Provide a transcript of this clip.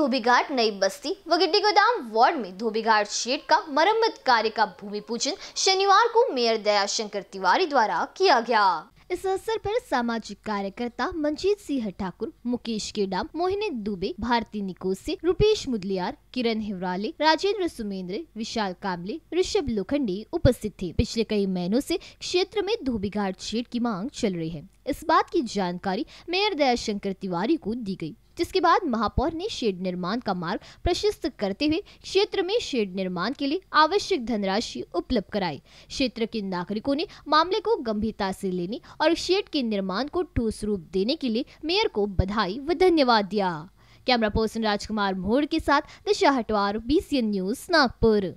धोबीघाट नई बस्ती व गिड्डी गोदाम वार्ड में धोबीघाट शेड का मरम्मत कार्य का भूमि पूजन शनिवार को मेयर दयाशंकर तिवारी द्वारा किया गया इस अवसर पर सामाजिक कार्यकर्ता मंजीत सिंह ठाकुर मुकेश केडाम मोहिनी दुबे भारती निकोसे रूपेश मुदलियार किरण हिवराले राजेंद्र सुमेंद्र विशाल कामले ऋषभ लोखंडे उपस्थित थे पिछले कई महीनों से क्षेत्र में धोबीघाट शेड की मांग चल रही है इस बात की जानकारी मेयर दयाशंकर तिवारी को दी गई जिसके बाद महापौर ने शेड निर्माण का मार्ग प्रशस्त करते हुए क्षेत्र में शेड निर्माण के लिए आवश्यक धनराशि उपलब्ध कराई क्षेत्र के नागरिकों ने मामले को गंभीरता से लेने और शेड के निर्माण को ठोस रूप देने के लिए मेयर को बधाई व धन्यवाद दिया कैमरा पर्सन राजकुमार मोड़ के साथ दिशा हटवार बी न्यूज नागपुर